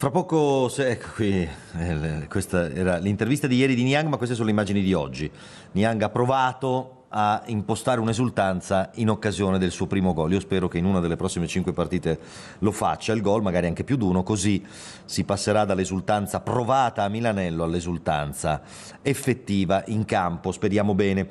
Fra poco, se, ecco qui, eh, questa era l'intervista di ieri di Niang, ma queste sono le immagini di oggi. Niang ha provato a impostare un'esultanza in occasione del suo primo gol. Io spero che in una delle prossime cinque partite lo faccia, il gol, magari anche più di uno, così si passerà dall'esultanza provata a Milanello all'esultanza effettiva in campo. Speriamo bene.